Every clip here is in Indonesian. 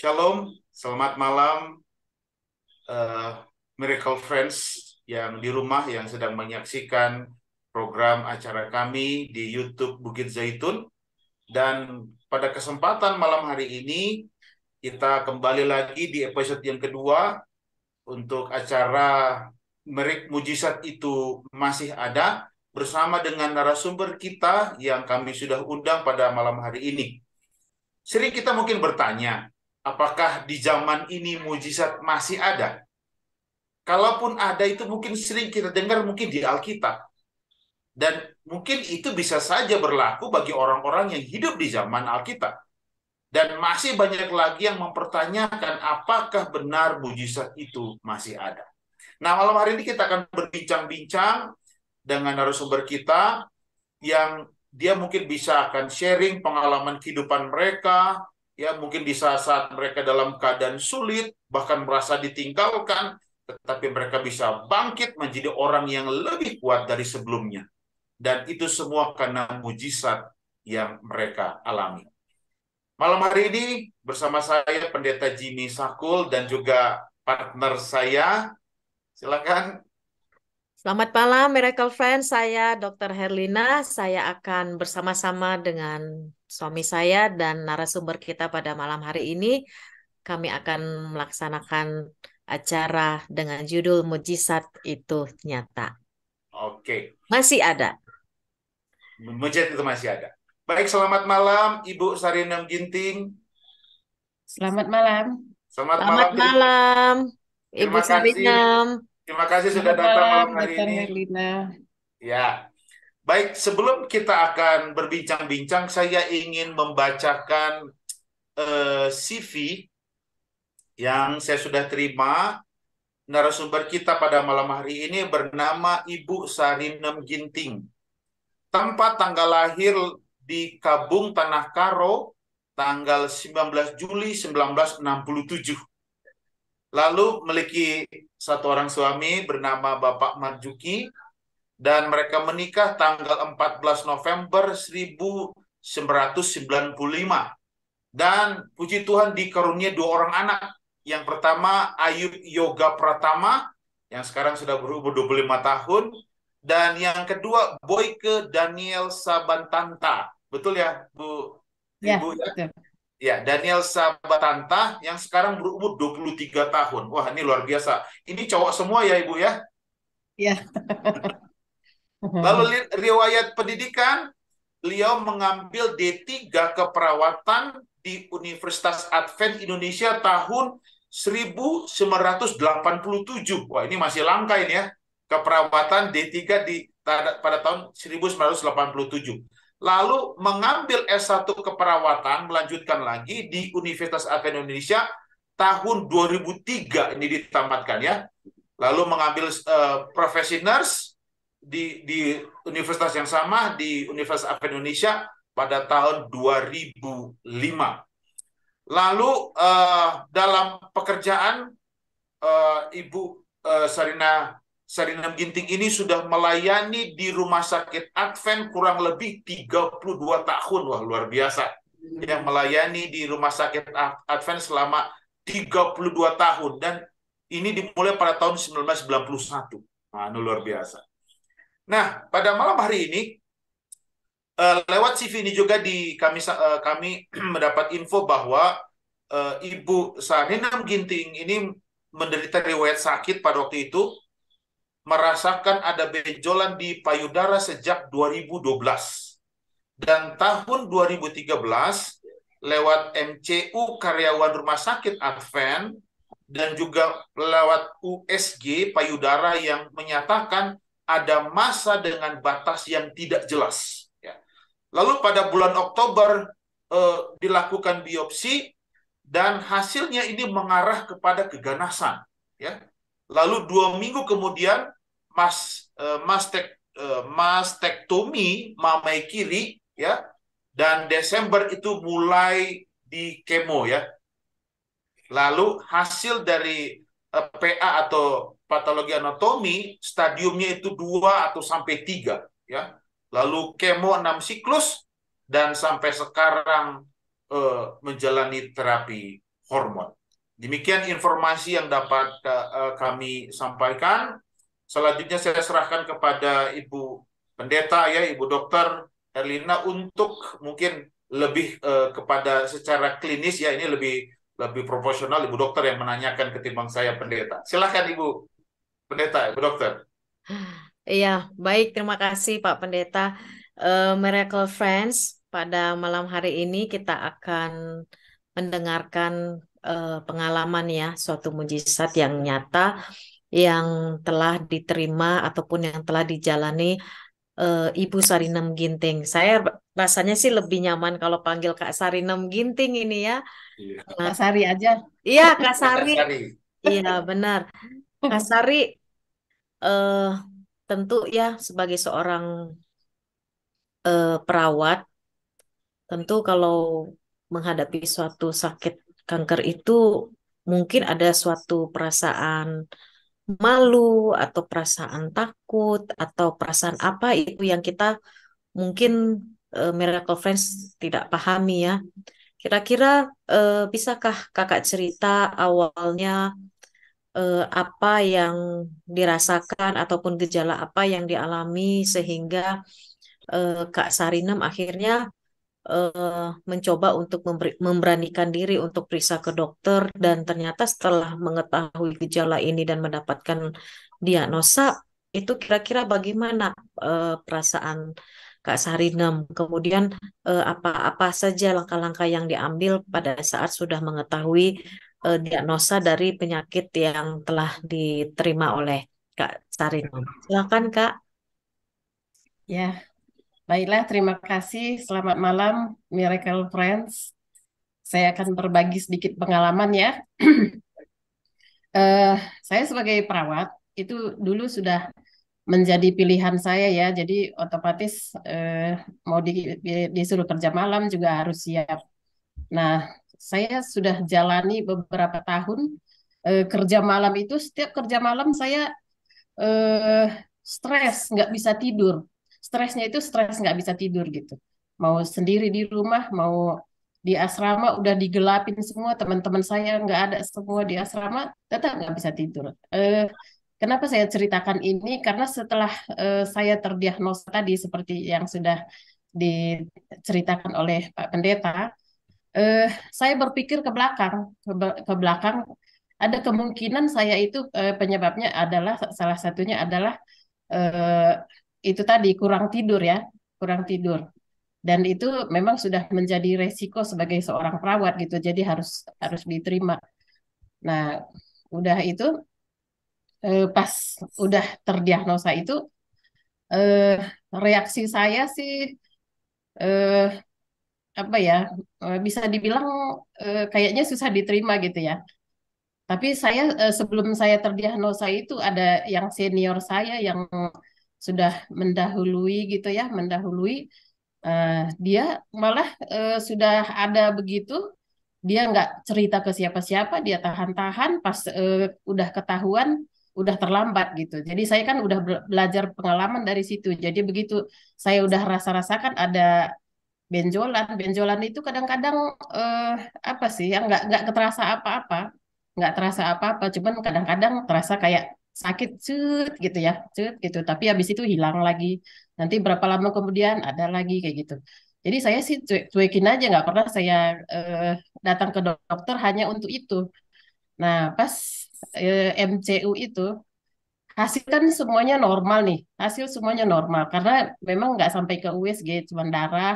Shalom, selamat malam uh, Miracle Friends yang di rumah yang sedang menyaksikan program acara kami di YouTube Bukit Zaitun. Dan pada kesempatan malam hari ini, kita kembali lagi di episode yang kedua untuk acara Merik Mujizat itu masih ada bersama dengan narasumber kita yang kami sudah undang pada malam hari ini. Sering kita mungkin bertanya, apakah di zaman ini mujizat masih ada? Kalaupun ada itu mungkin sering kita dengar mungkin di Alkitab. Dan mungkin itu bisa saja berlaku bagi orang-orang yang hidup di zaman Alkitab. Dan masih banyak lagi yang mempertanyakan apakah benar mujizat itu masih ada. Nah, malam hari ini kita akan berbincang-bincang dengan narasumber kita yang dia mungkin bisa akan sharing pengalaman kehidupan mereka, ya mungkin di saat, saat mereka dalam keadaan sulit bahkan merasa ditinggalkan tetapi mereka bisa bangkit menjadi orang yang lebih kuat dari sebelumnya dan itu semua karena mujizat yang mereka alami. Malam hari ini bersama saya Pendeta Jimmy Sakul dan juga partner saya. Silakan. Selamat malam Miracle Friends, saya Dr. Herlina. Saya akan bersama-sama dengan suami saya dan narasumber kita pada malam hari ini. Kami akan melaksanakan acara dengan judul Mujizat Itu Nyata. Oke. Masih ada. Masjid itu masih ada. Baik, selamat malam Ibu Sarinem Ginting. Selamat malam. Selamat, selamat malam, malam Ibu, Sarinem. Terima kasih sudah datang malam, malam hari ini. Merlina. Ya. Baik, sebelum kita akan berbincang-bincang, saya ingin membacakan uh, eh, CV yang saya sudah terima. Narasumber kita pada malam hari ini bernama Ibu Sarinem Ginting Tempat tanggal lahir di Kabung Tanah Karo tanggal 19 Juli 1967. Lalu memiliki satu orang suami bernama Bapak Marjuki dan mereka menikah tanggal 14 November 1995. Dan puji Tuhan dikarunia dua orang anak. Yang pertama Ayub Yoga Pratama yang sekarang sudah berumur 25 tahun dan yang kedua Boyke Daniel Sabatanta. Betul ya, Bu? Ya, Ibu ya. Betul. Ya, Daniel Sabatanta yang sekarang berumur 23 tahun. Wah, ini luar biasa. Ini cowok semua ya, Ibu ya? Iya. Lalu riwayat pendidikan, beliau mengambil D3 keperawatan di Universitas Advent Indonesia tahun 1987. Wah, ini masih langka ini ya keperawatan D3 di pada tahun 1987. Lalu mengambil S1 keperawatan melanjutkan lagi di Universitas Agama Indonesia tahun 2003 ini ditamatkan ya. Lalu mengambil uh, profesi nurse di di universitas yang sama di Universitas Agama Indonesia pada tahun 2005. Lalu uh, dalam pekerjaan uh, Ibu uh, Sarina Sarinam Ginting ini sudah melayani di rumah sakit Advent kurang lebih 32 tahun. Wah, luar biasa. Yang melayani di rumah sakit Advent selama 32 tahun. Dan ini dimulai pada tahun 1991. Nah, ini luar biasa. Nah, pada malam hari ini, eh, lewat CV ini juga di kami eh, kami mendapat info bahwa eh, Ibu Sarinam Ginting ini menderita riwayat sakit pada waktu itu merasakan ada benjolan di payudara sejak 2012. Dan tahun 2013 lewat MCU karyawan rumah sakit Advent dan juga lewat USG payudara yang menyatakan ada masa dengan batas yang tidak jelas. Ya. Lalu pada bulan Oktober eh, dilakukan biopsi dan hasilnya ini mengarah kepada keganasan. Ya. Lalu dua minggu kemudian mas eh, mastek eh, mastektomi mamai kiri ya dan Desember itu mulai di kemo ya. Lalu hasil dari eh, PA atau patologi anatomi stadiumnya itu dua atau sampai tiga ya. Lalu kemo enam siklus dan sampai sekarang eh, menjalani terapi hormon. Demikian informasi yang dapat eh, kami sampaikan. Selanjutnya saya serahkan kepada Ibu Pendeta ya, Ibu Dokter Erlina untuk mungkin lebih eh, kepada secara klinis ya ini lebih lebih profesional Ibu Dokter yang menanyakan ketimbang saya Pendeta. Silahkan Ibu Pendeta, Ibu Dokter. Iya, baik. Terima kasih Pak Pendeta. Uh, Miracle Friends, pada malam hari ini kita akan mendengarkan uh, pengalaman ya, suatu mujizat yang nyata yang telah diterima ataupun yang telah dijalani uh, Ibu Sarinem Ginting. Saya rasanya sih lebih nyaman kalau panggil Kak Sarinem Ginting ini ya. Iya. Eh, Kak Sari aja. Iya, Kak Sari. Iya, benar. Kak Sari uh, tentu ya sebagai seorang uh, perawat tentu kalau menghadapi suatu sakit kanker itu mungkin ada suatu perasaan malu atau perasaan takut atau perasaan apa itu yang kita mungkin uh, Miracle Friends tidak pahami ya. Kira-kira uh, bisakah kakak cerita awalnya uh, apa yang dirasakan ataupun gejala apa yang dialami sehingga uh, Kak Sarinem akhirnya uh, mencoba untuk memberi, memberanikan diri untuk periksa ke dokter dan ternyata setelah mengetahui gejala ini dan mendapatkan diagnosa itu kira-kira bagaimana uh, perasaan Kak Sarinem kemudian eh, apa apa-apa saja langkah-langkah yang diambil pada saat sudah mengetahui uh, diagnosa dari penyakit yang telah diterima oleh Kak Sarinem silakan Kak ya Baiklah, terima kasih. Selamat malam, Miracle Friends. Saya akan berbagi sedikit pengalaman ya. uh, saya sebagai perawat itu dulu sudah menjadi pilihan saya ya. Jadi otomatis uh, mau di, di, disuruh kerja malam juga harus siap. Nah, saya sudah jalani beberapa tahun uh, kerja malam itu. Setiap kerja malam saya uh, stres, nggak bisa tidur stresnya itu stres nggak bisa tidur gitu mau sendiri di rumah mau di asrama udah digelapin semua teman-teman saya nggak ada semua di asrama tetap nggak bisa tidur eh, kenapa saya ceritakan ini karena setelah eh, saya terdiagnosa tadi seperti yang sudah diceritakan oleh Pak Pendeta eh, saya berpikir ke belakang ke, belakang ada kemungkinan saya itu eh, penyebabnya adalah salah satunya adalah eh, itu tadi kurang tidur ya, kurang tidur. Dan itu memang sudah menjadi resiko sebagai seorang perawat gitu. Jadi harus harus diterima. Nah, udah itu eh, pas udah terdiagnosa itu eh, reaksi saya sih eh, apa ya eh, bisa dibilang eh, kayaknya susah diterima gitu ya. Tapi saya eh, sebelum saya terdiagnosa itu ada yang senior saya yang sudah mendahului gitu ya mendahului uh, dia malah uh, sudah ada begitu dia nggak cerita ke siapa-siapa dia tahan-tahan pas uh, udah ketahuan udah terlambat gitu jadi saya kan udah belajar pengalaman dari situ jadi begitu saya udah rasa-rasakan ada benjolan benjolan itu kadang-kadang uh, apa sih yang nggak nggak terasa apa-apa nggak terasa apa-apa cuman kadang-kadang terasa kayak sakit cut gitu ya cut gitu tapi habis itu hilang lagi nanti berapa lama kemudian ada lagi kayak gitu jadi saya sih cuekin aja nggak pernah saya uh, datang ke dokter hanya untuk itu nah pas uh, eh, MCU itu hasil kan semuanya normal nih hasil semuanya normal karena memang nggak sampai ke USG cuma darah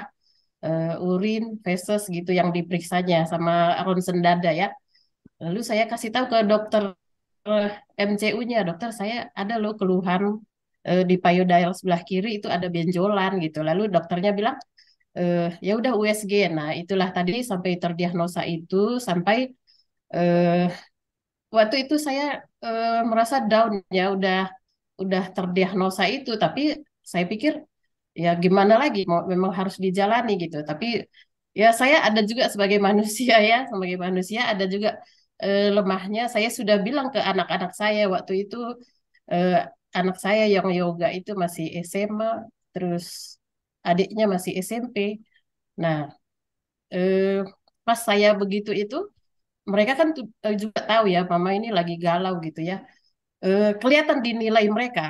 uh, urin feses gitu yang diperiksanya sama ronsen dada ya lalu saya kasih tahu ke dokter MCU-nya dokter saya ada loh keluhan eh, di payudara sebelah kiri itu ada benjolan gitu lalu dokternya bilang eh, ya udah USG nah itulah tadi sampai terdiagnosa itu sampai eh, waktu itu saya eh, merasa down ya udah udah terdiagnosa itu tapi saya pikir ya gimana lagi mau memang harus dijalani gitu tapi ya saya ada juga sebagai manusia ya sebagai manusia ada juga eh, lemahnya saya sudah bilang ke anak-anak saya waktu itu eh, anak saya yang yoga itu masih SMA terus adiknya masih SMP nah eh, pas saya begitu itu mereka kan eh, juga tahu ya mama ini lagi galau gitu ya eh, kelihatan dinilai mereka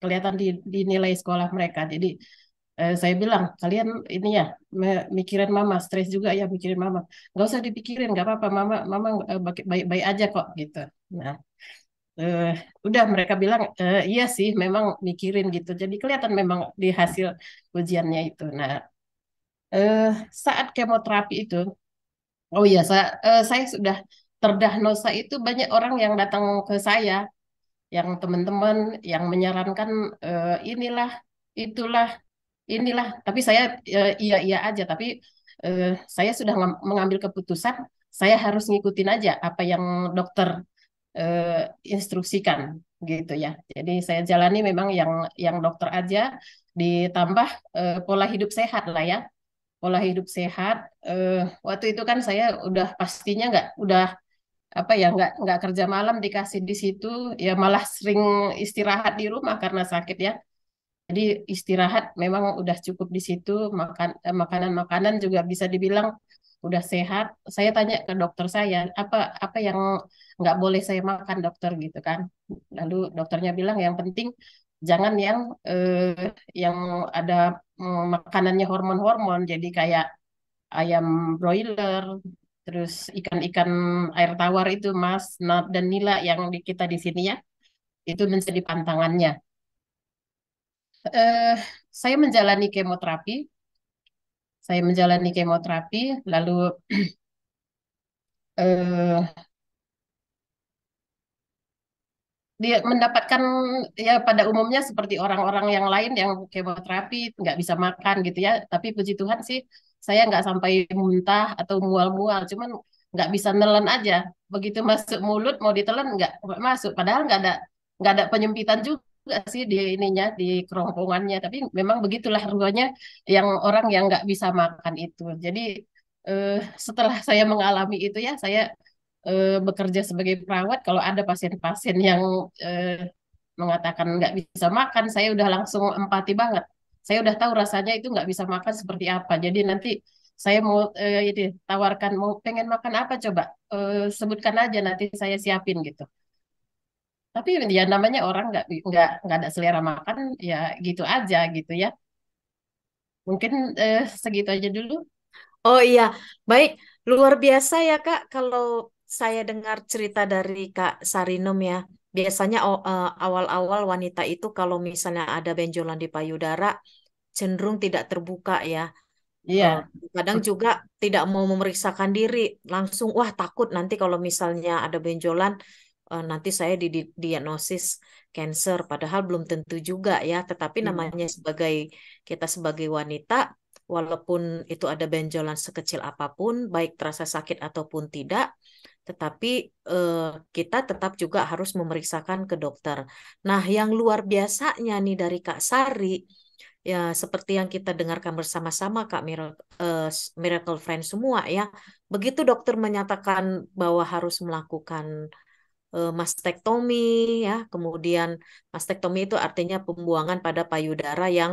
kelihatan di, dinilai sekolah mereka jadi eh, saya bilang kalian ini ya mikirin mama stres juga ya mikirin mama nggak usah dipikirin nggak apa-apa mama mama baik-baik eh, aja kok gitu nah eh, udah mereka bilang eh, iya sih memang mikirin gitu jadi kelihatan memang di hasil ujiannya itu nah eh, saat kemoterapi itu oh iya saya eh, saya sudah terdahnosa itu banyak orang yang datang ke saya yang teman-teman yang menyarankan e, inilah itulah inilah tapi saya eh, iya iya aja tapi eh, saya sudah mengambil keputusan saya harus ngikutin aja apa yang dokter eh, instruksikan gitu ya jadi saya jalani memang yang yang dokter aja ditambah eh, pola hidup sehat lah ya pola hidup sehat eh, waktu itu kan saya udah pastinya nggak udah apa ya nggak nggak kerja malam dikasih di situ ya malah sering istirahat di rumah karena sakit ya jadi istirahat memang udah cukup di situ, makan eh, makanan-makanan juga bisa dibilang udah sehat. Saya tanya ke dokter saya, apa apa yang nggak boleh saya makan dokter gitu kan. Lalu dokternya bilang yang penting jangan yang eh, yang ada mm, makanannya hormon-hormon jadi kayak ayam broiler, terus ikan-ikan air tawar itu mas, dan nila yang di kita di sini ya itu menjadi pantangannya eh, saya menjalani kemoterapi. Saya menjalani kemoterapi, lalu eh, dia mendapatkan ya pada umumnya seperti orang-orang yang lain yang kemoterapi nggak bisa makan gitu ya tapi puji Tuhan sih saya nggak sampai muntah atau mual-mual cuman nggak bisa nelen aja begitu masuk mulut mau ditelan nggak masuk padahal nggak ada nggak ada penyempitan juga nggak sih di ininya di kerongkongannya tapi memang begitulah ruangnya yang orang yang nggak bisa makan itu jadi eh, setelah saya mengalami itu ya saya eh, bekerja sebagai perawat kalau ada pasien-pasien yang eh, mengatakan nggak bisa makan saya udah langsung empati banget saya udah tahu rasanya itu nggak bisa makan seperti apa jadi nanti saya mau eh, ini tawarkan mau pengen makan apa coba eh, sebutkan aja nanti saya siapin gitu tapi ya namanya orang nggak nggak nggak ada selera makan ya gitu aja gitu ya mungkin eh, segitu aja dulu oh iya baik luar biasa ya kak kalau saya dengar cerita dari kak Sarinum ya biasanya eh, awal-awal wanita itu kalau misalnya ada benjolan di payudara cenderung tidak terbuka ya Iya. Yeah. Kadang juga tidak mau memeriksakan diri, langsung wah takut nanti kalau misalnya ada benjolan Eh, nanti saya didiagnosis cancer padahal belum tentu juga ya tetapi hmm. namanya sebagai kita sebagai wanita walaupun itu ada benjolan sekecil apapun baik terasa sakit ataupun tidak tetapi eh, kita tetap juga harus memeriksakan ke dokter. Nah, yang luar biasanya nih dari Kak Sari ya seperti yang kita dengarkan bersama-sama Kak Miracle, eh, Miracle Friend semua ya. Begitu dokter menyatakan bahwa harus melakukan Eh, mastektomi ya. Kemudian mastektomi itu artinya pembuangan pada payudara yang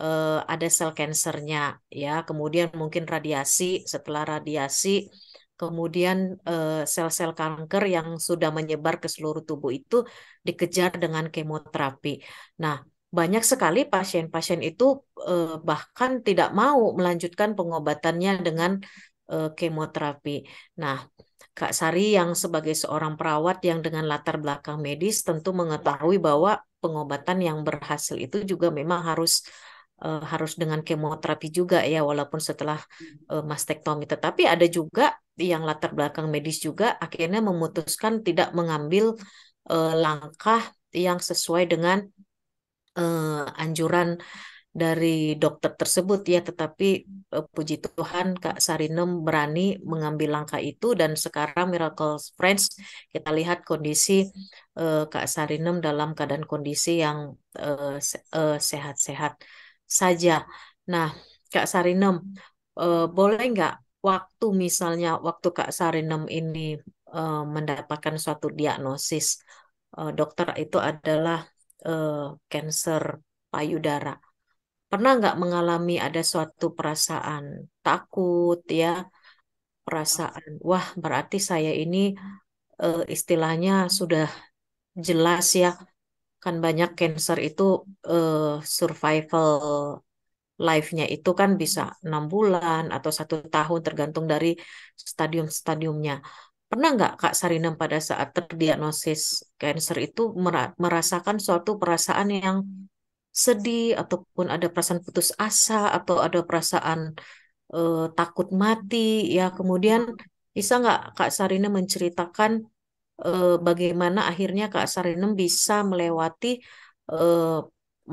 eh, ada sel kansernya ya. Kemudian mungkin radiasi setelah radiasi kemudian eh, sel-sel kanker yang sudah menyebar ke seluruh tubuh itu dikejar dengan kemoterapi. Nah, banyak sekali pasien-pasien itu eh, bahkan tidak mau melanjutkan pengobatannya dengan eh, kemoterapi. Nah, Kak Sari yang sebagai seorang perawat yang dengan latar belakang medis tentu mengetahui bahwa pengobatan yang berhasil itu juga memang harus uh, harus dengan kemoterapi juga ya walaupun setelah uh, mastektomi tetapi ada juga yang latar belakang medis juga akhirnya memutuskan tidak mengambil uh, langkah yang sesuai dengan uh, anjuran dari dokter tersebut ya tetapi e, puji Tuhan Kak Sarinem berani mengambil langkah itu dan sekarang Miracle Friends kita lihat kondisi uh, Kak Sarinem dalam keadaan kondisi yang e, sehat-sehat uh, sehat-sehat saja. Nah, Kak Sarinem uh, boleh nggak waktu misalnya waktu Kak Sarinem ini uh, mendapatkan suatu diagnosis uh, dokter itu adalah uh, cancer payudara Pernah nggak mengalami ada suatu perasaan takut ya, perasaan wah berarti saya ini uh, istilahnya sudah jelas ya kan banyak cancer itu uh, survival life-nya itu kan bisa enam bulan atau satu tahun tergantung dari stadium-stadiumnya. Pernah nggak Kak Sarinem pada saat terdiagnosis cancer itu merasakan suatu perasaan yang sedih ataupun ada perasaan putus asa atau ada perasaan uh, takut mati ya kemudian bisa nggak Kak Sarina menceritakan uh, bagaimana akhirnya Kak Sarina bisa melewati eh,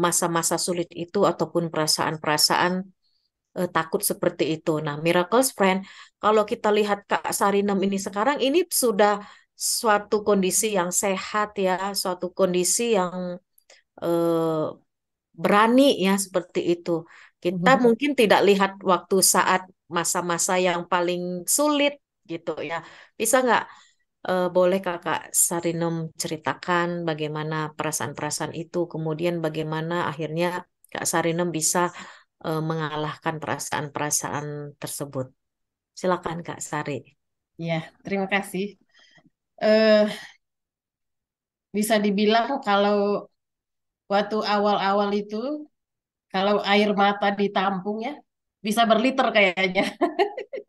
masa-masa uh, sulit itu ataupun perasaan-perasaan uh, takut seperti itu. Nah, Miracles Friend, kalau kita lihat Kak Sarina ini sekarang ini sudah suatu kondisi yang sehat ya, suatu kondisi yang uh, berani ya seperti itu. Kita hmm. mungkin tidak lihat waktu saat masa-masa yang paling sulit gitu ya. Bisa nggak eh, boleh kakak Sarinem ceritakan bagaimana perasaan-perasaan itu, kemudian bagaimana akhirnya kak Sarinem bisa eh, mengalahkan perasaan-perasaan tersebut. Silakan kak Sari. Ya, terima kasih. Uh, bisa dibilang kalau waktu awal-awal itu kalau air mata ditampung ya bisa berliter kayaknya.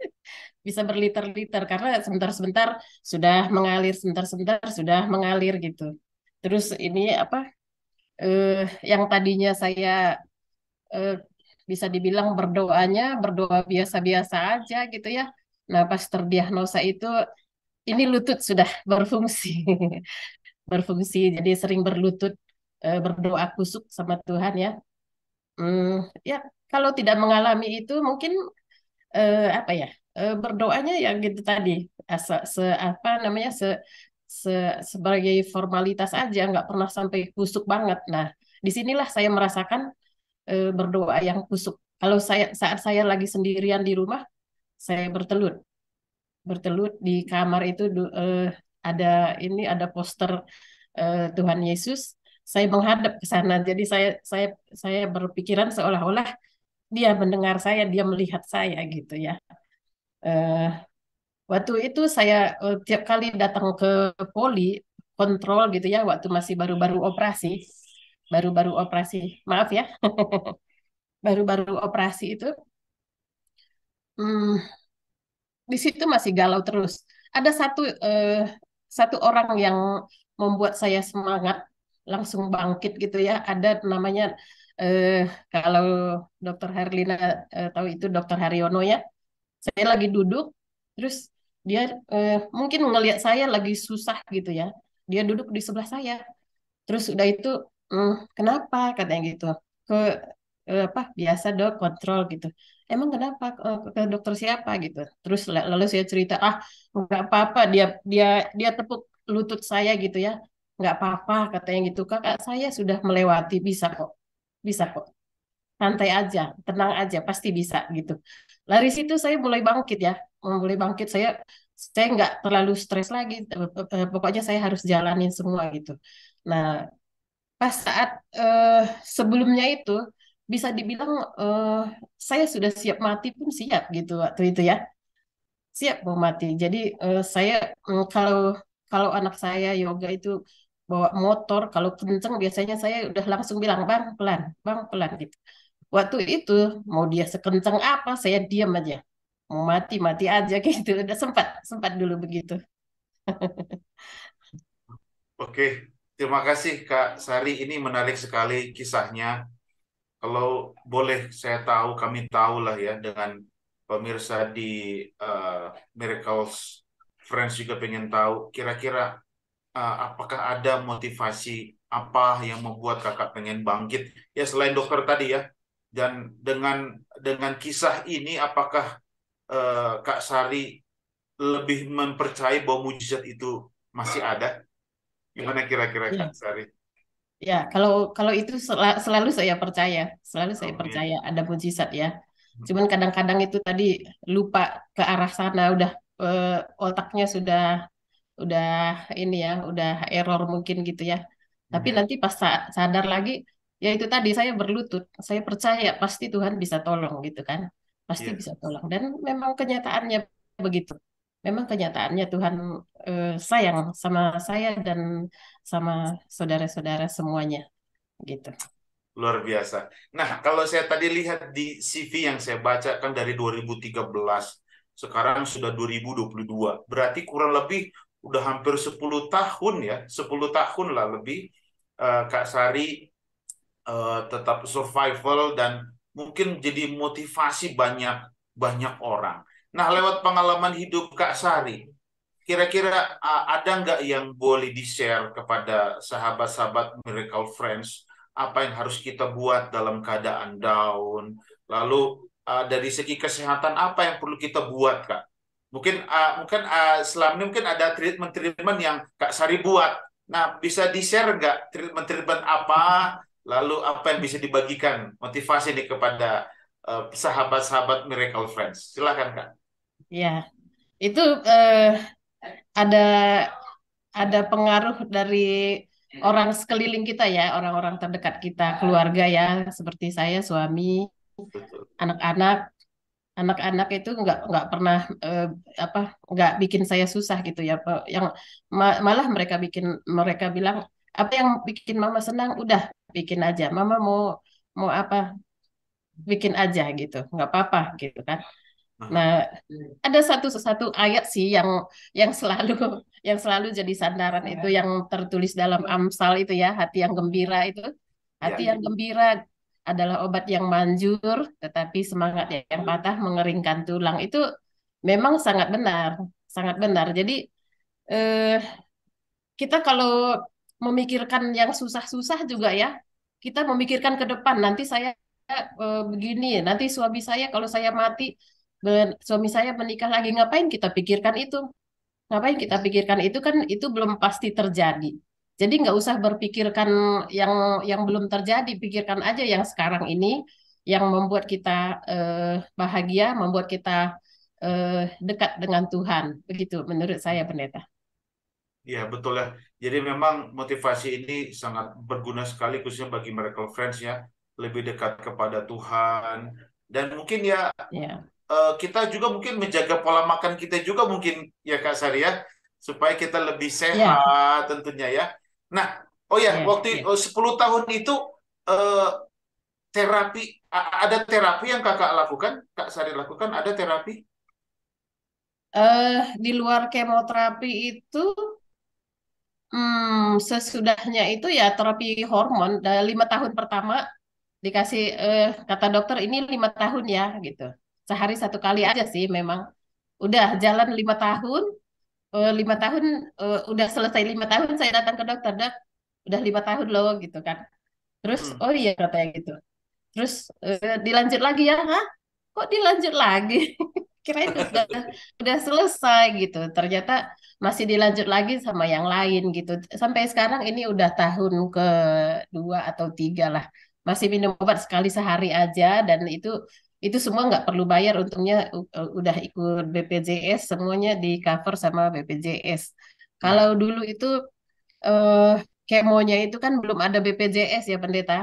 bisa berliter-liter karena sebentar-sebentar sudah mengalir, sebentar-sebentar sudah mengalir gitu. Terus ini apa? Eh, yang tadinya saya eh, bisa dibilang berdoanya berdoa biasa-biasa aja gitu ya. Nah, pas terdiagnosa itu ini lutut sudah berfungsi. berfungsi jadi sering berlutut Eh, berdoa kusuk sama Tuhan ya hmm, ya kalau tidak mengalami itu mungkin eh, apa ya eh, berdoanya yang gitu tadi asa eh, se apa namanya se, se sebagai formalitas aja nggak pernah sampai kusuk banget nah disinilah saya merasakan eh, berdoa yang kusuk kalau saya saat saya lagi sendirian di rumah saya bertelut bertelut di kamar itu eh, ada ini ada poster eh, Tuhan Yesus saya menghadap ke sana. Jadi saya saya saya berpikiran seolah-olah dia mendengar saya, dia melihat saya gitu ya. Uh, waktu itu saya uh, tiap kali datang ke poli kontrol gitu ya, waktu masih baru-baru operasi, baru-baru operasi, maaf ya, baru-baru operasi itu, hmm, di situ masih galau terus. Ada satu uh, satu orang yang membuat saya semangat langsung bangkit gitu ya. Ada namanya eh, kalau Dokter Herlina eh, tahu itu Dokter Haryono ya. Saya lagi duduk, terus dia eh, mungkin ngelihat saya lagi susah gitu ya. Dia duduk di sebelah saya. Terus udah itu, mm, kenapa katanya gitu. Ke eh, apa biasa dok kontrol gitu. Emang kenapa ke, ke dokter siapa gitu. Terus lalu saya cerita, ah nggak apa-apa. Dia dia dia tepuk lutut saya gitu ya nggak apa-apa katanya gitu kakak saya sudah melewati bisa kok bisa kok santai aja tenang aja pasti bisa gitu lari situ saya mulai bangkit ya mulai bangkit saya saya nggak terlalu stres lagi eh, eh, pokoknya saya harus jalanin semua gitu nah pas saat eh, sebelumnya itu bisa dibilang eh, saya sudah siap mati pun siap gitu waktu itu ya siap mau mati jadi eh, saya mm, kalau kalau anak saya yoga itu bawa motor kalau kenceng biasanya saya udah langsung bilang bang pelan bang pelan gitu waktu itu mau dia sekenceng apa saya diam aja mau mati mati aja kayak gitu udah sempat sempat dulu begitu oke terima kasih kak Sari ini menarik sekali kisahnya kalau boleh saya tahu kami tahu lah ya dengan pemirsa di uh, Miracles Friends juga pengen tahu kira-kira uh, apakah ada motivasi apa yang membuat kakak pengen bangkit ya selain dokter tadi ya dan dengan dengan kisah ini apakah uh, Kak Sari lebih mempercayai bahwa mujizat itu masih ada gimana kira-kira ya. Kak Sari? Ya kalau kalau itu selalu saya percaya selalu saya oh, percaya ya. ada mujizat ya hmm. cuman kadang-kadang itu tadi lupa ke arah sana udah eh, otaknya sudah udah ini ya udah error mungkin gitu ya tapi hmm. nanti pas sadar lagi ya itu tadi saya berlutut saya percaya pasti Tuhan bisa tolong gitu kan pasti yeah. bisa tolong dan memang kenyataannya begitu memang kenyataannya Tuhan eh, sayang sama saya dan sama saudara-saudara semuanya gitu luar biasa nah kalau saya tadi lihat di CV yang saya baca kan dari 2013 sekarang sudah 2022 berarti kurang lebih udah hampir 10 tahun ya, 10 tahun lah lebih uh, Kak Sari uh, tetap survival dan mungkin jadi motivasi banyak banyak orang. Nah, lewat pengalaman hidup Kak Sari, kira-kira uh, ada nggak yang boleh di-share kepada sahabat-sahabat Miracle Friends apa yang harus kita buat dalam keadaan down? Lalu uh, dari segi kesehatan apa yang perlu kita buat, Kak? Mungkin uh, mungkin uh, selama ini mungkin ada treatment-treatment yang Kak Sari buat. Nah, bisa di-share nggak treatment-treatment apa, lalu apa yang bisa dibagikan motivasi ini kepada uh, sahabat-sahabat Miracle Friends. Silahkan, Kak. Ya, itu uh, ada ada pengaruh dari orang sekeliling kita ya, orang-orang terdekat kita, keluarga ya, seperti saya, suami, anak-anak, anak-anak itu nggak nggak pernah uh, apa nggak bikin saya susah gitu ya yang malah mereka bikin mereka bilang apa yang bikin mama senang udah bikin aja mama mau mau apa bikin aja gitu nggak apa-apa gitu kan nah ada satu satu ayat sih yang yang selalu yang selalu jadi sandaran iya. itu yang tertulis dalam iya. Amsal itu ya hati yang gembira itu iya, hati yang gembira adalah obat yang manjur, tetapi semangat yang patah mengeringkan tulang itu memang sangat benar, sangat benar. Jadi eh, kita kalau memikirkan yang susah-susah juga ya, kita memikirkan ke depan nanti saya eh, begini, nanti suami saya kalau saya mati, suami saya menikah lagi ngapain kita pikirkan itu? Ngapain kita pikirkan itu kan itu belum pasti terjadi. Jadi nggak usah berpikirkan yang yang belum terjadi, pikirkan aja yang sekarang ini yang membuat kita eh, bahagia, membuat kita eh, dekat dengan Tuhan. Begitu menurut saya, pendeta. Iya betul ya. Jadi memang motivasi ini sangat berguna sekali khususnya bagi mereka friends ya, lebih dekat kepada Tuhan dan mungkin ya yeah. Iya. kita juga mungkin menjaga pola makan kita juga mungkin ya Kak Sari ya supaya kita lebih iya. sehat yeah. tentunya ya. Nah, oh ya, ya waktu ya. 10 tahun itu eh, terapi ada terapi yang kakak lakukan, Kak Sari lakukan, ada terapi? Eh di luar kemoterapi itu hmm, sesudahnya itu ya terapi hormon nah, lima tahun pertama dikasih eh, kata dokter ini lima tahun ya gitu sehari satu kali aja sih memang udah jalan lima tahun Eh, lima tahun uh, udah selesai lima tahun saya datang ke dokter dok udah lima tahun loh gitu kan terus hmm. oh iya katanya gitu terus uh, dilanjut lagi ya Hah? kok dilanjut lagi itu udah udah selesai gitu ternyata masih dilanjut lagi sama yang lain gitu sampai sekarang ini udah tahun ke dua atau tiga lah masih minum obat sekali sehari aja dan itu itu semua nggak perlu bayar untungnya uh, uh, udah ikut BPJS semuanya di cover sama BPJS hmm. kalau dulu itu eh kemonya itu kan belum ada BPJS ya pendeta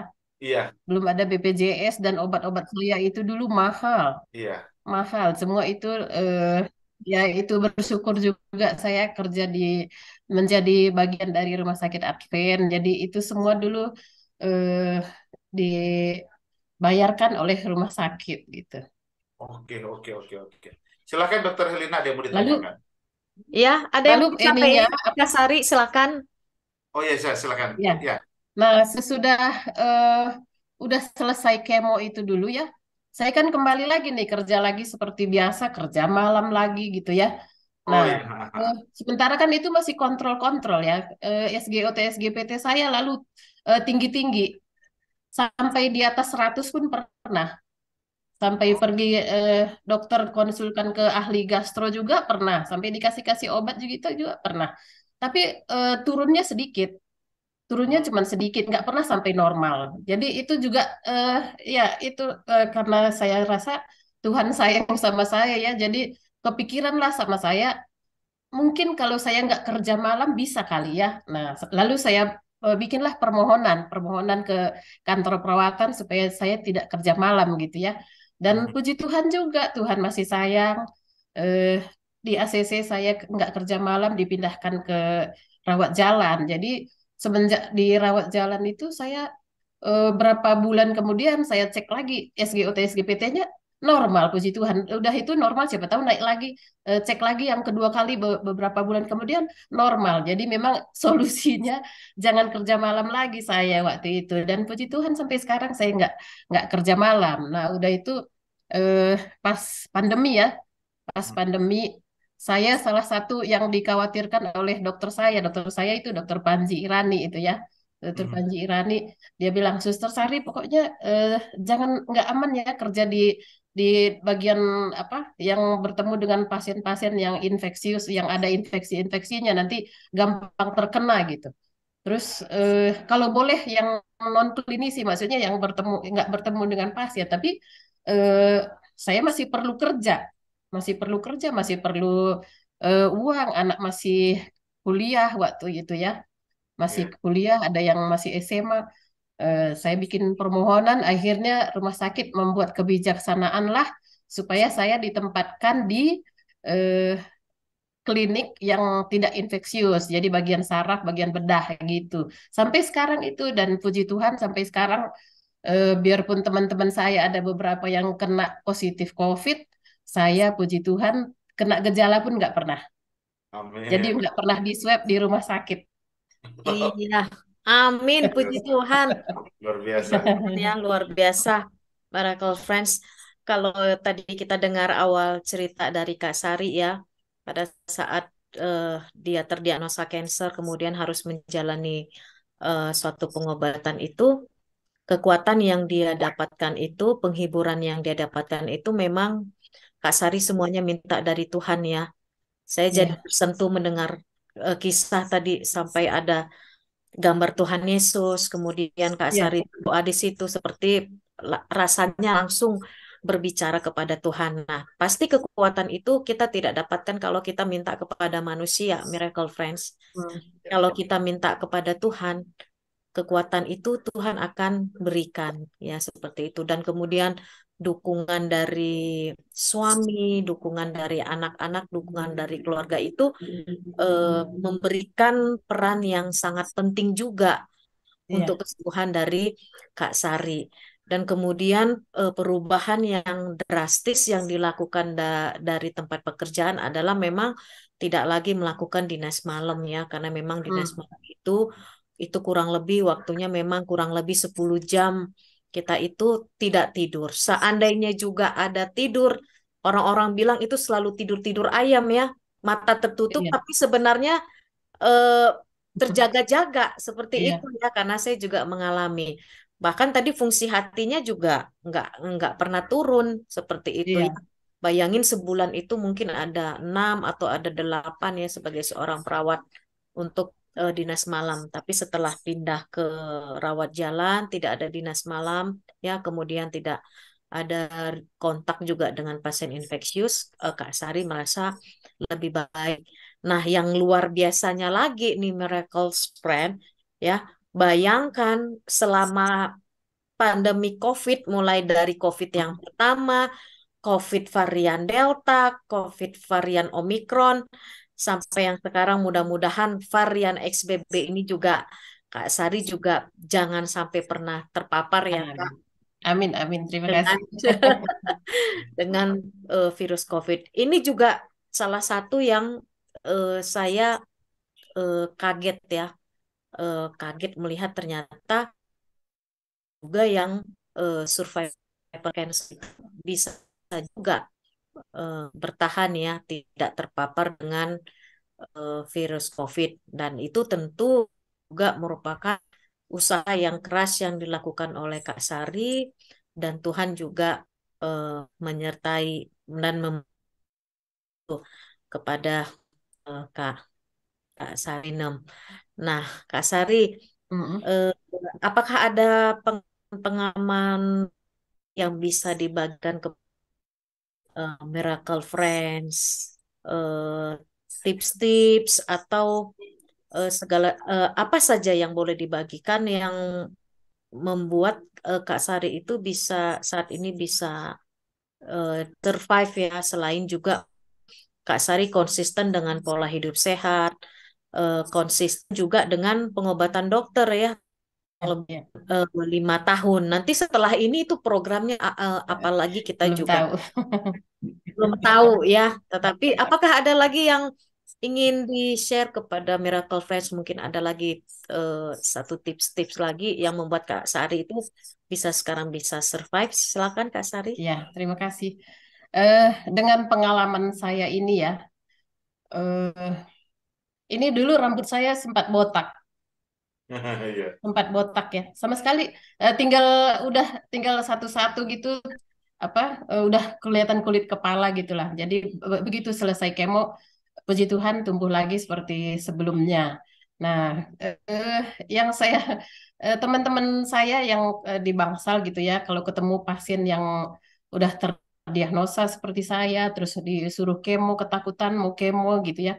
iya belum ada BPJS dan obat-obat kuliah itu dulu mahal iya mahal semua itu eh ya itu bersyukur juga saya kerja di menjadi bagian dari rumah sakit Advent jadi itu semua dulu eh di dibayarkan oleh rumah sakit gitu. Oke, oke, oke, oke. Silakan Dokter Helena iya, ada yang mau ditanyakan. Lalu, ya, ada Lalu yang sampai ya, Pak Sari silakan. Oh iya, silakan. Ya. ya. Nah, sesudah uh, udah selesai kemo itu dulu ya. Saya kan kembali lagi nih kerja lagi seperti biasa, kerja malam lagi gitu ya. Oh, nah, oh, iya. uh, sementara kan itu masih kontrol-kontrol ya. Uh, eh, SGOT, SGPT saya lalu tinggi-tinggi sampai di atas 100 pun pernah. Sampai pergi eh, dokter konsulkan ke ahli gastro juga pernah, sampai dikasih-kasih obat juga itu juga pernah. Tapi eh, turunnya sedikit. Turunnya cuma sedikit, nggak pernah sampai normal. Jadi itu juga eh, ya itu eh, karena saya rasa Tuhan sayang sama saya ya. Jadi kepikiranlah sama saya mungkin kalau saya nggak kerja malam bisa kali ya. Nah, lalu saya Eh, bikinlah permohonan, permohonan ke kantor perawatan supaya saya tidak kerja malam gitu ya. Dan hmm. puji Tuhan juga Tuhan masih sayang eh, di ACC saya nggak kerja malam dipindahkan ke rawat jalan. Jadi semenjak di rawat jalan itu saya eh, berapa bulan kemudian saya cek lagi SGOT SGPT-nya normal puji Tuhan udah itu normal siapa tahu naik lagi eh, cek lagi yang kedua kali beberapa bulan kemudian normal jadi memang solusinya jangan kerja malam lagi saya waktu itu dan puji Tuhan sampai sekarang saya nggak nggak kerja malam nah udah itu eh, pas pandemi ya pas hmm. pandemi saya salah satu yang dikhawatirkan oleh dokter saya dokter saya itu dokter Panji Irani itu ya Dokter hmm. Panji Irani dia bilang Suster Sari pokoknya eh, jangan nggak aman ya kerja di di bagian apa yang bertemu dengan pasien-pasien yang infeksius yang ada infeksi-infeksinya nanti gampang terkena gitu. Terus eh, kalau boleh yang non klinisi maksudnya yang bertemu nggak bertemu dengan pasien tapi eh, saya masih perlu kerja, masih perlu kerja, masih perlu eh, uang, anak masih kuliah waktu itu ya. Masih iya. kuliah, ada yang masih SMA Eh, saya bikin permohonan akhirnya rumah sakit membuat kebijaksanaan lah supaya saya ditempatkan di eh, klinik yang tidak infeksius, jadi bagian saraf, bagian bedah gitu. Sampai sekarang itu dan puji Tuhan sampai sekarang eh, biarpun teman-teman saya ada beberapa yang kena positif COVID, saya puji Tuhan kena gejala pun nggak pernah. Amin. Jadi nggak pernah di di rumah sakit. Iya, Amin, puji Tuhan. Luar biasa. Ya, luar biasa. Miracle Friends, kalau tadi kita dengar awal cerita dari Kak Sari ya, pada saat uh, dia terdiagnosa kanker kemudian harus menjalani uh, suatu pengobatan itu, kekuatan yang dia dapatkan itu, penghiburan yang dia dapatkan itu memang Kak Sari semuanya minta dari Tuhan ya. Saya ya. jadi tersentuh mendengar uh, kisah tadi sampai ada gambar Tuhan Yesus, kemudian Kak ya. Sari doa di situ seperti rasanya langsung berbicara kepada Tuhan. Nah, pasti kekuatan itu kita tidak dapatkan kalau kita minta kepada manusia, Miracle Friends. Hmm. Kalau kita minta kepada Tuhan, kekuatan itu Tuhan akan berikan ya seperti itu dan kemudian dukungan dari suami, dukungan dari anak-anak, dukungan dari keluarga itu hmm. eh, memberikan peran yang sangat penting juga yeah. untuk kesembuhan dari Kak Sari. Dan kemudian eh, perubahan yang drastis yang dilakukan da dari tempat pekerjaan adalah memang tidak lagi melakukan dinas malam ya, karena memang dinas hmm. malam itu itu kurang lebih waktunya memang kurang lebih 10 jam kita itu tidak tidur. Seandainya juga ada tidur, orang-orang bilang itu selalu tidur-tidur ayam ya, mata tertutup, iya. tapi sebenarnya eh, terjaga-jaga seperti iya. itu ya, karena saya juga mengalami. Bahkan tadi fungsi hatinya juga nggak nggak pernah turun seperti itu. Iya. Ya. Bayangin sebulan itu mungkin ada enam atau ada delapan ya sebagai seorang perawat untuk uh, dinas malam, tapi setelah pindah ke rawat jalan tidak ada dinas malam, ya kemudian tidak ada kontak juga dengan pasien infeksius, uh, Kak Sari merasa lebih baik. Nah, yang luar biasanya lagi nih miracle spread, ya bayangkan selama pandemi COVID mulai dari COVID yang pertama, COVID varian Delta, COVID varian Omikron, sampai yang sekarang mudah-mudahan varian XBB ini juga Kak Sari juga jangan sampai pernah terpapar ya Kak. Amin amin terima kasih. dengan uh, virus COVID. Ini juga salah satu yang uh, saya uh, kaget ya. Uh, kaget melihat ternyata juga yang uh, survivor cancer bisa juga uh, bertahan ya, tidak terpapar dengan uh, virus COVID. Dan itu tentu juga merupakan usaha yang keras yang dilakukan oleh Kak Sari dan Tuhan juga uh, menyertai dan membantu kepada uh, Kak Kak Sarinem. Nah, Kak Sari, mm-hmm. uh, apakah ada peng- pengalaman yang bisa dibagikan ke uh, Miracle Friends, tips eh, tips-tips atau uh, segala uh, apa saja yang boleh dibagikan yang membuat uh, Kak Sari itu bisa saat ini bisa uh, survive ya selain juga Kak Sari konsisten dengan pola hidup sehat, uh, konsisten juga dengan pengobatan dokter ya Iya. lebih eh, lima tahun. Nanti setelah ini itu programnya uh, apalagi kita belum juga tahu. belum tahu ya. Tetapi apakah ada lagi yang ingin di share kepada Miracle Friends? Mungkin ada lagi uh, satu tips-tips lagi yang membuat Kak Sari itu bisa sekarang bisa survive. Silakan Kak Sari. Ya, terima kasih. Uh, dengan pengalaman saya ini ya, uh, ini dulu rambut saya sempat botak Iya. empat botak ya. Sama sekali uh, tinggal udah tinggal satu-satu gitu apa uh, udah kelihatan kulit kepala gitulah. Jadi begitu selesai kemo puji Tuhan tumbuh lagi seperti sebelumnya. Nah, eh, yang saya eh, teman-teman eh, saya yang eh, di Bangsal gitu ya, kalau ketemu pasien yang udah terdiagnosa seperti saya, terus disuruh kemo ketakutan mau kemo gitu ya,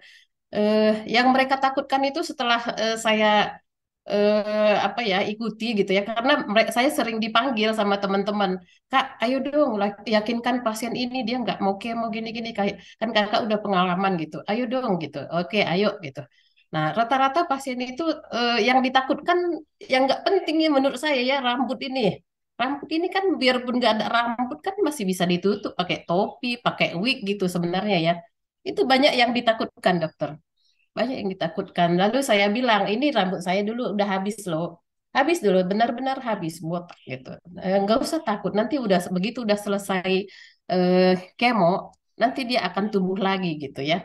eh, yang mereka takutkan itu setelah eh, saya eh, apa ya ikuti gitu ya karena mereka, saya sering dipanggil sama teman-teman kak ayo dong yakinkan pasien ini dia nggak mau kemo gini-gini kayak kan kakak udah pengalaman gitu ayo dong gitu oke ayo gitu nah rata-rata pasien itu eh, yang ditakutkan yang nggak pentingnya menurut saya ya rambut ini rambut ini kan biarpun nggak ada rambut kan masih bisa ditutup pakai topi pakai wig gitu sebenarnya ya itu banyak yang ditakutkan dokter banyak yang ditakutkan. Lalu saya bilang, ini rambut saya dulu udah habis loh. Habis dulu, benar-benar habis buat gitu. Eh, nggak usah takut, nanti udah begitu udah selesai eh, kemo, nanti dia akan tumbuh lagi gitu ya.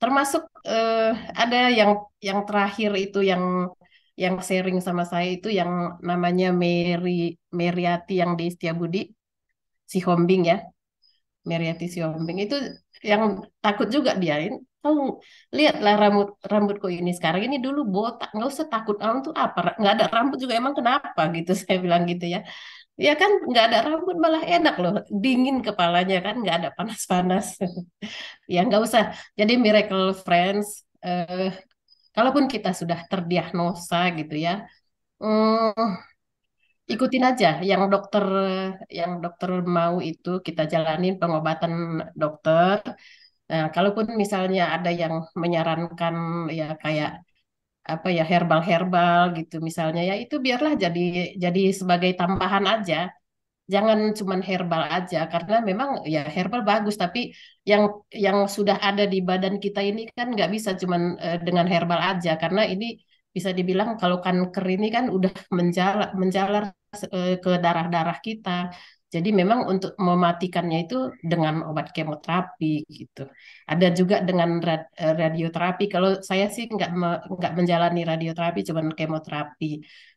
Termasuk eh, ada yang yang terakhir itu yang yang sharing sama saya itu yang namanya Mary Maryati yang di Setiabudi si Hombing ya Maryati si Hombing itu yang takut juga dia kamu lihatlah rambut rambutku ini sekarang ini dulu botak nggak usah takut kamu tuh apa nggak ada rambut juga emang kenapa gitu saya bilang gitu ya ya kan nggak ada rambut malah enak loh dingin kepalanya kan nggak ada panas-panas ya nggak usah jadi miracle friends eh, kalaupun kita sudah terdiagnosa gitu ya hmm, ikutin aja yang dokter yang dokter mau itu kita jalanin pengobatan dokter Nah, kalaupun misalnya ada yang menyarankan ya kayak apa ya herbal-herbal gitu misalnya ya itu biarlah jadi jadi sebagai tambahan aja. Jangan cuma herbal aja karena memang ya herbal bagus tapi yang yang sudah ada di badan kita ini kan nggak bisa cuma eh, dengan herbal aja karena ini bisa dibilang kalau kanker ini kan udah menjalar menjalar eh, ke darah-darah kita jadi memang untuk mematikannya itu dengan obat kemoterapi gitu. Ada juga dengan eh, radioterapi. Kalau saya sih nggak nggak menjalani radioterapi, cuma kemoterapi.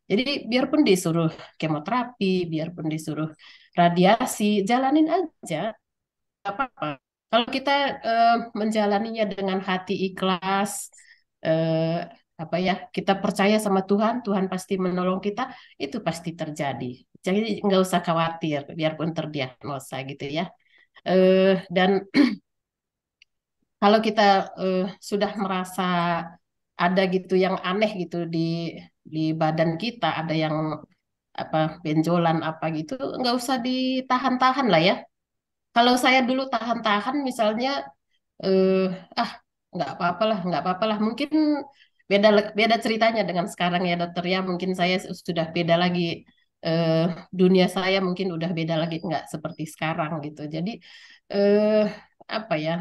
Jadi biarpun disuruh kemoterapi, biarpun disuruh radiasi, jalanin aja, apa-apa. Kalau kita eh, menjalaninya dengan hati ikhlas, eh, apa ya, kita percaya sama Tuhan, Tuhan pasti menolong kita, itu pasti terjadi jadi hmm. nggak usah khawatir biarpun terdiagnosa gitu ya uh, dan kalau kita uh, sudah merasa ada gitu yang aneh gitu di di badan kita ada yang apa benjolan apa gitu nggak usah ditahan-tahan lah ya kalau saya dulu tahan-tahan misalnya eh, ah nggak apa apalah nggak apa apalah mungkin beda beda ceritanya dengan sekarang ya dokter ya mungkin saya sudah beda lagi eh, dunia saya mungkin udah beda lagi nggak seperti sekarang gitu jadi eh, apa ya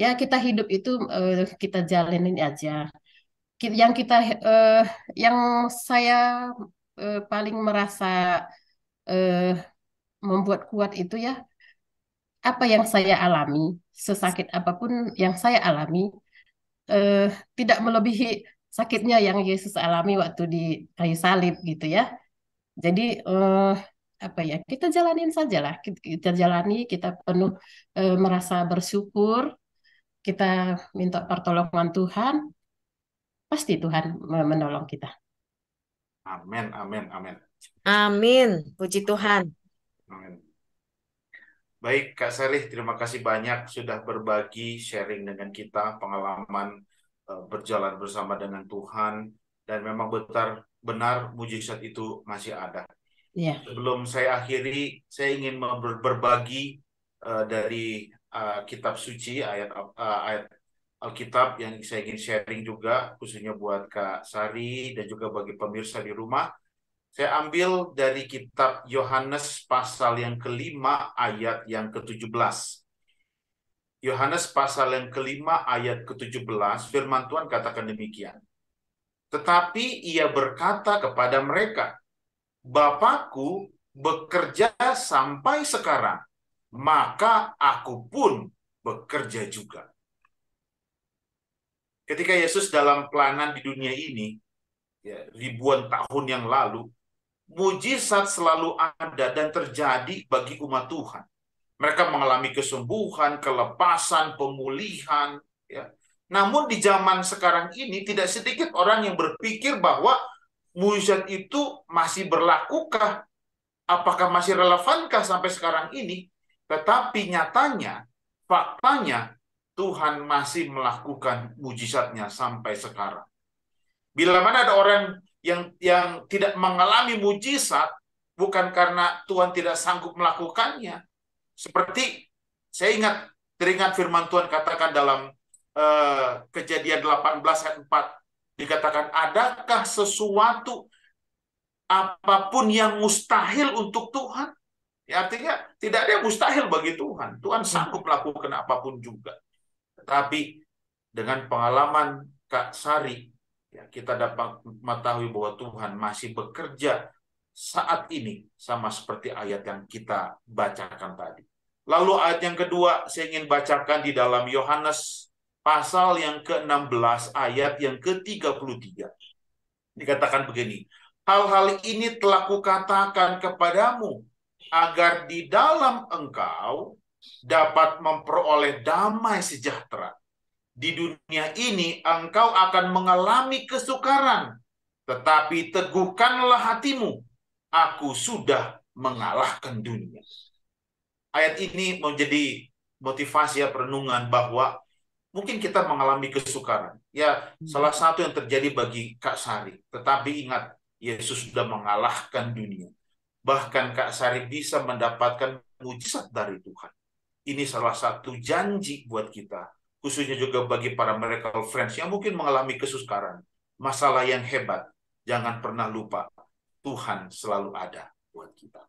ya kita hidup itu eh, kita jalanin aja yang kita eh, yang saya eh, paling merasa eh, membuat kuat itu ya apa yang saya alami sesakit apapun yang saya alami eh, tidak melebihi sakitnya yang Yesus alami waktu di kayu salib gitu ya. Jadi uh, apa ya kita jalanin lah kita jalani kita penuh uh, merasa bersyukur kita minta pertolongan Tuhan pasti Tuhan menolong kita. Amin amin amin. Amin puji Tuhan. Amin. Baik Kak Salih terima kasih banyak sudah berbagi sharing dengan kita pengalaman eh, berjalan bersama dengan Tuhan dan memang betar benar mujizat itu masih ada. Yeah. Sebelum saya akhiri, saya ingin berbagi uh, dari uh, kitab suci ayat uh, ayat Alkitab yang saya ingin sharing juga khususnya buat Kak Sari dan juga bagi pemirsa di rumah. Saya ambil dari kitab Yohanes pasal yang kelima ayat yang ke-17. Yohanes pasal yang kelima ayat ke-17 firman Tuhan katakan demikian. Tetapi ia berkata kepada mereka, Bapakku bekerja sampai sekarang, maka aku pun bekerja juga. Ketika Yesus dalam pelanan di dunia ini, ya, ribuan tahun yang lalu, mujizat selalu ada dan terjadi bagi umat Tuhan. Mereka mengalami kesembuhan, kelepasan, pemulihan, ya, namun di zaman sekarang ini tidak sedikit orang yang berpikir bahwa mujizat itu masih berlakukah? Apakah masih relevankah sampai sekarang ini? Tetapi nyatanya, faktanya Tuhan masih melakukan mujizatnya sampai sekarang. Bila mana ada orang yang yang tidak mengalami mujizat bukan karena Tuhan tidak sanggup melakukannya. Seperti saya ingat teringat firman Tuhan katakan dalam Eh, kejadian 18 ayat 4 dikatakan adakah sesuatu apapun yang mustahil untuk Tuhan? Ya, artinya tidak ada yang mustahil bagi Tuhan. Tuhan hmm. sanggup melakukan apapun juga. Tetapi dengan pengalaman Kak Sari, ya, kita dapat mengetahui bahwa Tuhan masih bekerja saat ini sama seperti ayat yang kita bacakan tadi. Lalu ayat yang kedua saya ingin bacakan di dalam Yohanes pasal yang ke-16 ayat yang ke-33. Dikatakan begini, hal-hal ini telah kukatakan kepadamu agar di dalam engkau dapat memperoleh damai sejahtera. Di dunia ini engkau akan mengalami kesukaran, tetapi teguhkanlah hatimu. Aku sudah mengalahkan dunia. Ayat ini menjadi motivasi ya perenungan bahwa mungkin kita mengalami kesukaran. Ya, hmm. salah satu yang terjadi bagi Kak Sari. Tetapi ingat, Yesus sudah mengalahkan dunia. Bahkan Kak Sari bisa mendapatkan mujizat dari Tuhan. Ini salah satu janji buat kita, khususnya juga bagi para miracle friends yang mungkin mengalami kesukaran, masalah yang hebat. Jangan pernah lupa, Tuhan selalu ada buat kita.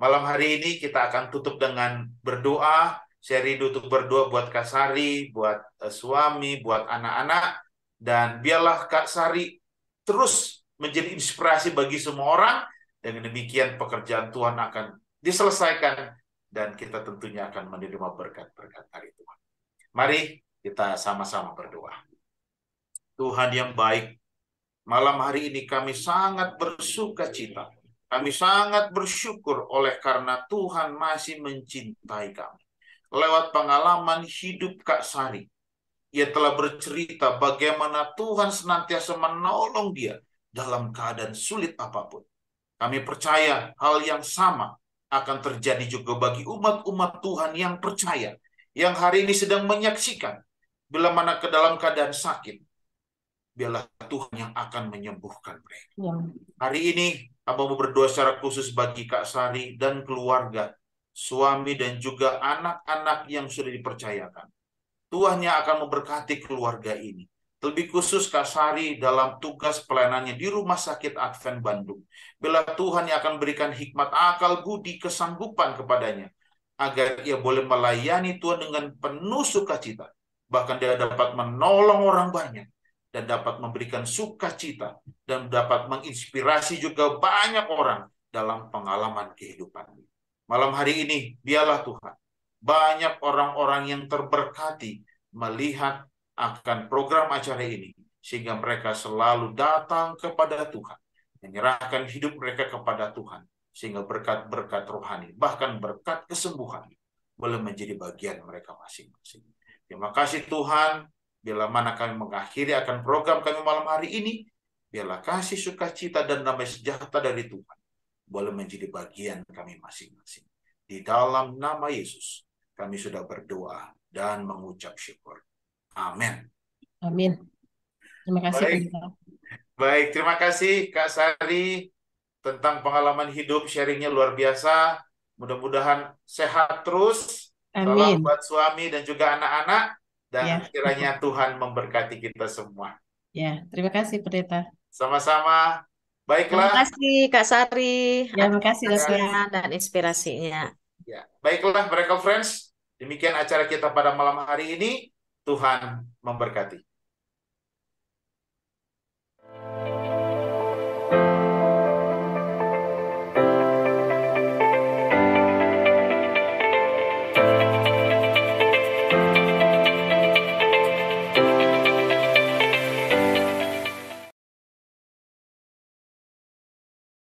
Malam hari ini kita akan tutup dengan berdoa, Seri duduk Berdua buat Kak Sari, buat uh, suami, buat anak-anak. Dan biarlah Kak Sari terus menjadi inspirasi bagi semua orang. Dengan demikian pekerjaan Tuhan akan diselesaikan dan kita tentunya akan menerima berkat-berkat dari Tuhan. Mari kita sama-sama berdoa. Tuhan yang baik, malam hari ini kami sangat bersuka cita. Kami sangat bersyukur oleh karena Tuhan masih mencintai kami lewat pengalaman hidup Kak Sari. Ia telah bercerita bagaimana Tuhan senantiasa menolong dia dalam keadaan sulit apapun. Kami percaya hal yang sama akan terjadi juga bagi umat-umat Tuhan yang percaya, yang hari ini sedang menyaksikan, bila mana ke dalam keadaan sakit, biarlah Tuhan yang akan menyembuhkan mereka. Ya. Hari ini, Abang berdoa secara khusus bagi Kak Sari dan keluarga suami dan juga anak-anak yang sudah dipercayakan. Tuhannya akan memberkati keluarga ini. Lebih khusus Kasari dalam tugas pelayanannya di Rumah Sakit Advent Bandung. Bila Tuhan yang akan berikan hikmat akal budi kesanggupan kepadanya. Agar ia boleh melayani Tuhan dengan penuh sukacita. Bahkan dia dapat menolong orang banyak. Dan dapat memberikan sukacita. Dan dapat menginspirasi juga banyak orang dalam pengalaman kehidupannya. Malam hari ini, dialah Tuhan. Banyak orang-orang yang terberkati melihat akan program acara ini, sehingga mereka selalu datang kepada Tuhan, menyerahkan hidup mereka kepada Tuhan, sehingga berkat-berkat rohani, bahkan berkat kesembuhan, boleh menjadi bagian mereka masing-masing. Terima kasih Tuhan, bila mana kami mengakhiri akan program kami malam hari ini, biarlah kasih sukacita dan damai sejahtera dari Tuhan boleh menjadi bagian kami masing-masing. Di dalam nama Yesus, kami sudah berdoa dan mengucap syukur. Amin. Amin. Terima kasih. Baik, Baik terima kasih Kak Sari tentang pengalaman hidup sharingnya luar biasa. Mudah-mudahan sehat terus. Amin. Salam buat suami dan juga anak-anak dan ya. kiranya Tuhan memberkati kita semua. Ya, terima kasih Pendeta. Sama-sama. Baiklah. Terima kasih Kak Sari. Ya, terima kasih Lucian dan inspirasinya. Ya, baiklah mereka friends, demikian acara kita pada malam hari ini. Tuhan memberkati.